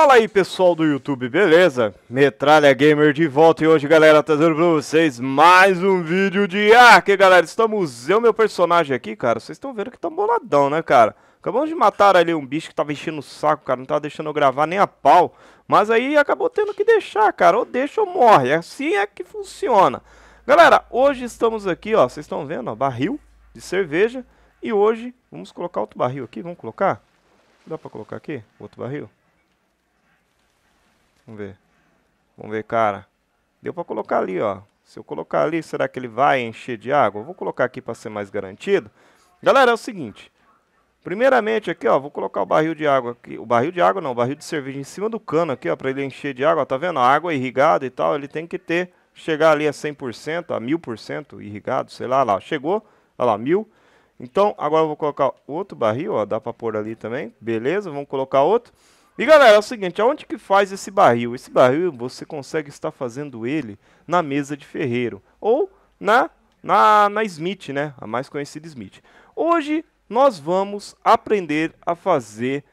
Fala aí pessoal do YouTube, beleza? Metralha Gamer de volta e hoje galera, trazendo pra vocês mais um vídeo de Ark, galera Estamos, eu meu personagem aqui, cara, vocês estão vendo que tá boladão, né cara? Acabamos de matar ali um bicho que tava enchendo o saco, cara, não tava deixando eu gravar nem a pau Mas aí acabou tendo que deixar, cara, ou deixa ou morre, assim é que funciona Galera, hoje estamos aqui, ó, vocês estão vendo, ó, barril de cerveja E hoje, vamos colocar outro barril aqui, vamos colocar? Dá pra colocar aqui, outro barril? Vamos ver. Vamos ver, cara. Deu para colocar ali, ó. Se eu colocar ali, será que ele vai encher de água? vou colocar aqui para ser mais garantido. Galera, é o seguinte. Primeiramente aqui, ó, vou colocar o barril de água aqui. O barril de água não, o barril de cerveja em cima do cano aqui, ó, para ele encher de água. Tá vendo? A água irrigada e tal, ele tem que ter, chegar ali a 100%, a 1000% irrigado, sei lá, lá. Chegou, olha lá, 1000. Então, agora eu vou colocar outro barril, ó, dá para pôr ali também. Beleza, vamos colocar outro. E galera, é o seguinte, aonde que faz esse barril? Esse barril você consegue estar fazendo ele na mesa de ferreiro ou na, na, na Smith, né? A mais conhecida Smith. Hoje nós vamos aprender a fazer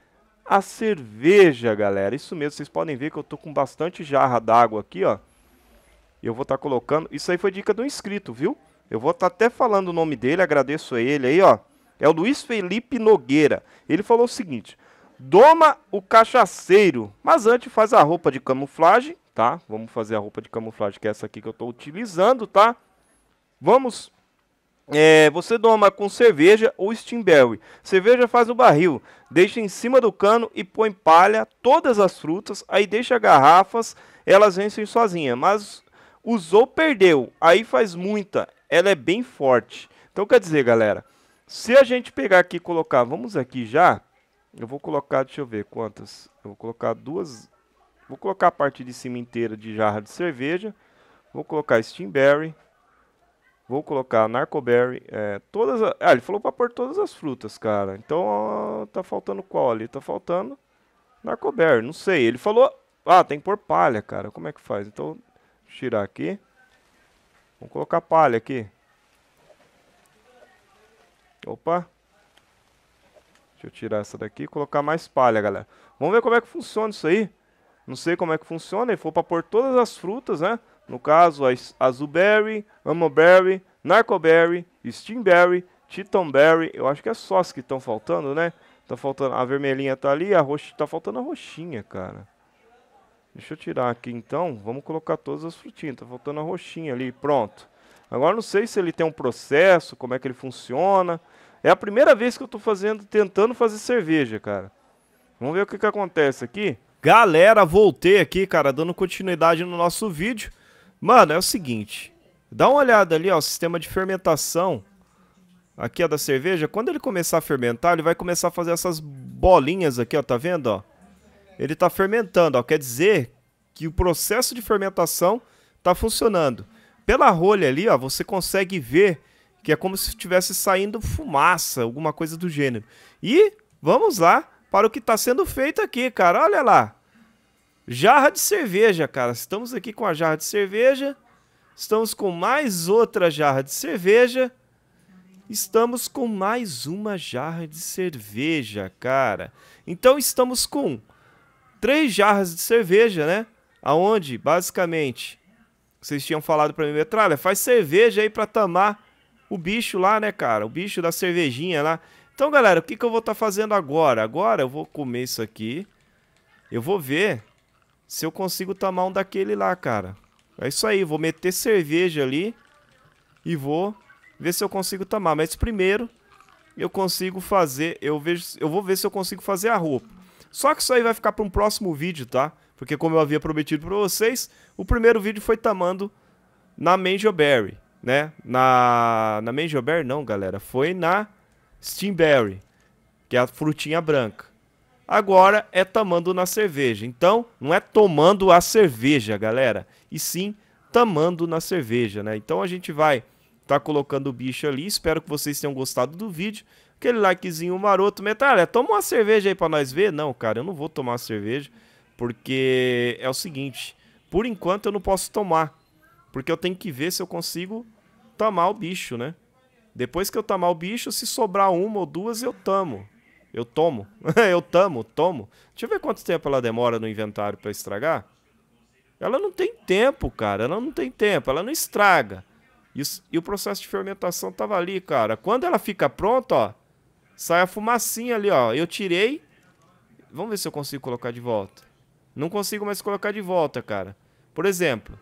a cerveja, galera. Isso mesmo, vocês podem ver que eu tô com bastante jarra d'água aqui, ó. Eu vou estar tá colocando... Isso aí foi dica de um inscrito, viu? Eu vou estar tá até falando o nome dele, agradeço a ele aí, ó. É o Luiz Felipe Nogueira. Ele falou o seguinte... Doma o cachaceiro, mas antes faz a roupa de camuflagem, tá? Vamos fazer a roupa de camuflagem, que é essa aqui que eu estou utilizando, tá? Vamos. É, você doma com cerveja ou steamberry. Cerveja faz no barril, deixa em cima do cano e põe palha, todas as frutas, aí deixa garrafas, elas vencem sozinha, mas usou, perdeu, aí faz muita, ela é bem forte. Então quer dizer, galera, se a gente pegar aqui e colocar, vamos aqui já, eu vou colocar, deixa eu ver quantas. Eu vou colocar duas. Vou colocar a parte de cima inteira de jarra de cerveja. Vou colocar Steamberry. Vou colocar Narcoberry. É, todas. A, ah, ele falou para pôr todas as frutas, cara. Então ó, tá faltando qual ali? Tá faltando Narcoberry. Não sei. Ele falou. Ah, tem que pôr palha, cara. Como é que faz? Então, tirar aqui. Vou colocar palha aqui. Opa. Deixa eu tirar essa daqui e colocar mais palha, galera. Vamos ver como é que funciona isso aí. Não sei como é que funciona. Ele for para pôr todas as frutas, né? No caso, as Azulberry, Amoberry, Narcoberry, Steamberry, Titanberry. Eu acho que é só as que estão faltando, né? Tá faltando, a vermelhinha tá ali, a roxa, tá faltando a roxinha, cara. Deixa eu tirar aqui então, vamos colocar todas as frutinhas, tá faltando a roxinha ali, pronto. Agora não sei se ele tem um processo, como é que ele funciona. É a primeira vez que eu tô fazendo, tentando fazer cerveja, cara. Vamos ver o que, que acontece aqui. Galera, voltei aqui, cara, dando continuidade no nosso vídeo. Mano, é o seguinte. Dá uma olhada ali, ó, o sistema de fermentação aqui, ó, da cerveja. Quando ele começar a fermentar, ele vai começar a fazer essas bolinhas aqui, ó, tá vendo, ó? Ele tá fermentando, ó, quer dizer que o processo de fermentação tá funcionando. Pela rolha ali, ó, você consegue ver que é como se estivesse saindo fumaça, alguma coisa do gênero. E vamos lá para o que está sendo feito aqui, cara. Olha lá. Jarra de cerveja, cara. Estamos aqui com a jarra de cerveja. Estamos com mais outra jarra de cerveja. Estamos com mais uma jarra de cerveja, cara. Então estamos com três jarras de cerveja, né? Aonde, basicamente, vocês tinham falado para mim, Metralha, faz cerveja aí para tamar o bicho lá, né, cara? O bicho da cervejinha lá. Então, galera, o que, que eu vou estar tá fazendo agora? Agora eu vou comer isso aqui. Eu vou ver se eu consigo tomar um daquele lá, cara. É isso aí, vou meter cerveja ali e vou ver se eu consigo tomar. Mas primeiro eu consigo fazer, eu, vejo, eu vou ver se eu consigo fazer a roupa. Só que isso aí vai ficar para um próximo vídeo, tá? Porque como eu havia prometido para vocês, o primeiro vídeo foi tamando na berry né? Na, na Major Berry, não, galera. Foi na Steamberry, que é a frutinha branca. Agora é tamando na cerveja. Então, não é tomando a cerveja, galera. E sim, tamando na cerveja, né? Então a gente vai tá colocando o bicho ali. Espero que vocês tenham gostado do vídeo. Aquele likezinho maroto. Metalha, toma uma cerveja aí pra nós ver. Não, cara, eu não vou tomar cerveja. Porque é o seguinte, por enquanto eu não posso tomar. Porque eu tenho que ver se eu consigo tamar o bicho, né? Depois que eu tamar o bicho, se sobrar uma ou duas, eu tamo. Eu tomo. eu tamo, tomo. Deixa eu ver quanto tempo ela demora no inventário para estragar. Ela não tem tempo, cara. Ela não tem tempo. Ela não estraga. E, e o processo de fermentação tava ali, cara. Quando ela fica pronta, ó, sai a fumacinha ali, ó. Eu tirei. Vamos ver se eu consigo colocar de volta. Não consigo mais colocar de volta, cara. Por exemplo,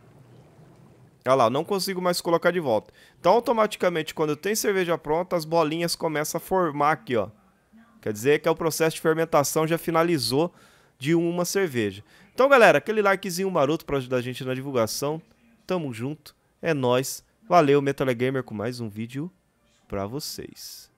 Olha lá, não consigo mais colocar de volta. Então, automaticamente, quando tem cerveja pronta, as bolinhas começam a formar aqui, ó. Quer dizer que é o processo de fermentação já finalizou de uma cerveja. Então, galera, aquele likezinho maroto para ajudar a gente na divulgação. Tamo junto, é nós. Valeu, Metal Gamer, com mais um vídeo para vocês.